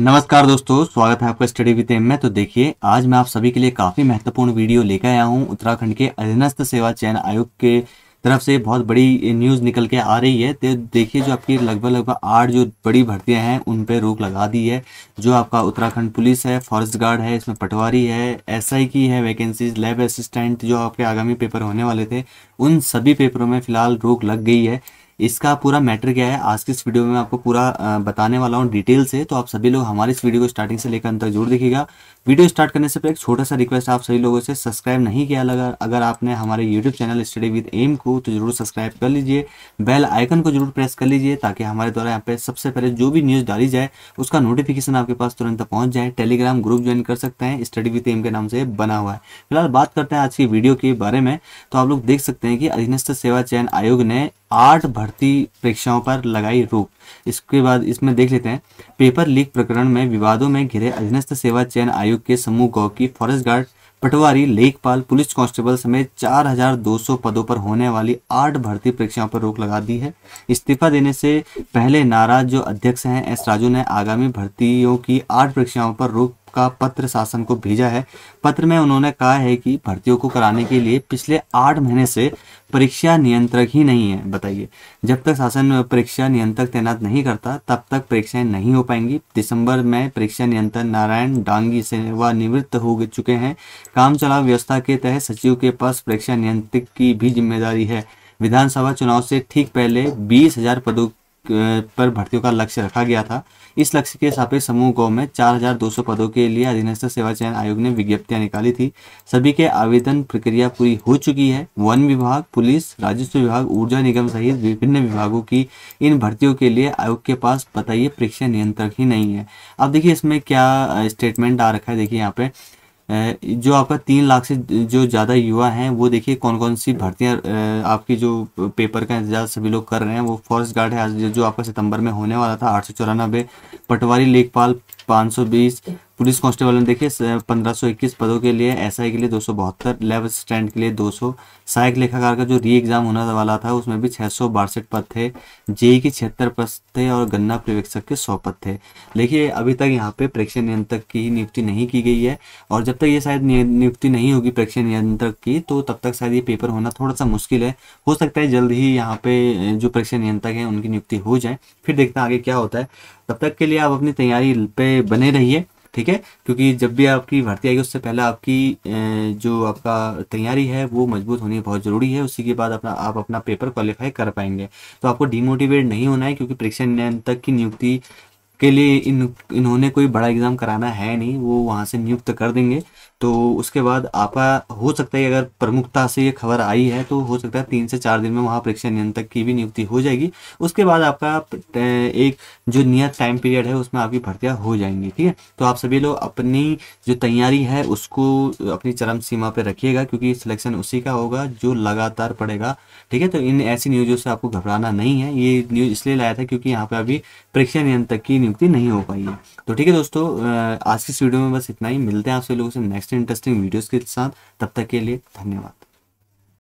नमस्कार दोस्तों स्वागत है आपका स्टडी विद एम में तो देखिए आज मैं आप सभी के लिए काफ़ी महत्वपूर्ण वीडियो लेकर आया हूँ उत्तराखंड के अधीनस्थ सेवा चयन आयोग के तरफ से बहुत बड़ी न्यूज़ निकल के आ रही है तो देखिए जो आपकी लगभग लगभग आठ जो बड़ी भर्तियां हैं उन पे रोक लगा दी है जो आपका उत्तराखंड पुलिस है फॉरेस्ट गार्ड है इसमें पटवारी है एसआई की है वैकेंसीज लैब असिस्टेंट जो आपके आगामी पेपर होने वाले थे उन सभी पेपरों में फिलहाल रोक लग गई है इसका पूरा मैटर क्या है आज के इस वीडियो में आपको पूरा बताने वाला हूँ डिटेल से तो आप सभी लोग हमारे इस वीडियो को स्टार्टिंग से लेकर अंत तक जरूर देखिएगा वीडियो स्टार्ट करने से पहले एक छोटा सा रिक्वेस्ट आप सभी लोगों से सब्सक्राइब नहीं किया लगा अगर आपने हमारे YouTube channel study with M को तो जरूर सब्सक्राइब कर लीजिए बेल आइकन को जरूर प्रेस कर लीजिए ताकि हमारे द्वारा यहाँ पे सबसे पहले जो भी न्यूज़ डाली जाए उसका नोटिफिकेशन आपके पास तुरंत पहुँच जाए टेलीग्राम ग्रुप ज्वाइन कर सकते हैं स्टडी विद एम के नाम से बना हुआ है फिलहाल बात करते हैं आज की वीडियो के बारे में तो आप लोग देख सकते हैं कि अधीनस्थ सेवा चयन आयोग ने आठ भर्ती परीक्षाओं पर लगाई रोक इसके बाद इसमें देख लेते हैं पेपर लीक प्रकरण में विवादों में घिरे अधीनस्थ सेवा चयन आयोग के समूह गौ की फॉरेस्ट गार्ड पटवारी लेखपाल पुलिस कांस्टेबल समेत 4,200 पदों पर होने वाली आठ भर्ती परीक्षाओं पर रोक लगा दी है इस्तीफा देने से पहले नाराज जो अध्यक्ष हैं एस राजू ने आगामी भर्तियों की आठ परीक्षाओं पर रोक का पत्र शासन को भेजा है पत्र में उन्होंने कहा है कि भर्तियों को कराने के लिए पिछले आठ महीने से परीक्षा नियंत्रक ही नहीं है बताइए जब तक शासन परीक्षा नियंत्रक तैनात नहीं करता तब तक परीक्षाएं नहीं हो पाएंगी दिसंबर में परीक्षा नियंत्रण नारायण डांगी निवृत्त हो चुके हैं काम चलाव व्यवस्था के तहत सचिव के पास परीक्षा नियंत्रक की भी जिम्मेदारी है विधानसभा चुनाव से ठीक पहले बीस हजार पदों पर भर्तियों का लक्ष्य रखा गया था इस लक्ष्य के सापेक्ष समूह गौ में 4,200 पदों के लिए अधीनस्थ सेवा चयन आयोग ने विज्ञप्तियां निकाली थी सभी के आवेदन प्रक्रिया पूरी हो चुकी है वन विभाग पुलिस राजस्व विभाग ऊर्जा निगम सहित विभिन्न विभागों की इन भर्तियों के लिए आयोग के पास बताइए परीक्षा नियंत्रक ही नहीं है अब देखिए इसमें क्या स्टेटमेंट आ रखा है देखिए यहाँ पे जो आपका तीन लाख से जो ज़्यादा युवा हैं वो देखिए कौन कौन सी भर्तियाँ आपकी जो पेपर का इंतजार सभी लोग कर रहे हैं वो फॉरेस्ट गार्ड है जो आपका सितंबर में होने वाला था आठ सौ पटवारी लेखपाल पाँच सौ बीस पुलिस कांस्टेबल में देखिए 1521 पदों के लिए एसआई के लिए दो सौ लेव असिस्टेंट के लिए 200 सहायक लेखाकार का जो री एग्जाम होने वाला था उसमें भी छः सौ पद थे जेई के छिहत्तर पद थे और गन्ना पर्यवेक्षक के सौ पद थे देखिए अभी तक यहाँ पे प्रेक्षण नियंत्रक की नियुक्ति नहीं की गई है और जब तक ये शायद नियुक्ति नहीं होगी परीक्षा नियंत्रक की तो तब तक शायद ये पेपर होना थोड़ा सा मुश्किल है हो सकता है जल्द ही यहाँ पे जो परीक्षा नियंत्रक है उनकी नियुक्ति हो जाए फिर देखते हैं आगे क्या होता है तब तक के लिए आप अपनी तैयारी पे बने रहिए ठीक है क्योंकि जब भी आपकी भर्ती आएगी उससे पहले आपकी जो आपका तैयारी है वो मजबूत होनी बहुत ज़रूरी है उसी के बाद अपना आप अपना पेपर क्वालिफाई कर पाएंगे तो आपको डिमोटिवेट नहीं होना है क्योंकि परीक्षा नियंत्रक की नियुक्ति के लिए इन इन्होंने कोई बड़ा एग्ज़ाम कराना है नहीं वो वहाँ से नियुक्त कर देंगे तो उसके बाद आपका हो सकता है अगर प्रमुखता से ये खबर आई है तो हो सकता है तीन से चार दिन में वहाँ परीक्षा नियंत्रक की भी नियुक्ति हो जाएगी उसके बाद आपका एक जो नियत टाइम पीरियड है उसमें आपकी भर्तियाँ हो जाएंगी ठीक है तो आप सभी लोग अपनी जो तैयारी है उसको अपनी चरम सीमा पर रखिएगा क्योंकि सिलेक्शन उसी का होगा जो लगातार पड़ेगा ठीक है तो इन ऐसी न्यूज़ों से आपको घबराना नहीं है ये न्यूज़ इसलिए लाया था क्योंकि यहाँ पर अभी परीक्षा नियंत्रक की नियुक्ति नहीं हो पाई है तो ठीक है दोस्तों आज की इस वीडियो में बस इतना ही मिलते हैं आपसे लोगों से नेक्स्ट इंटरेस्टिंग वीडियोज़ के साथ तब तक के लिए धन्यवाद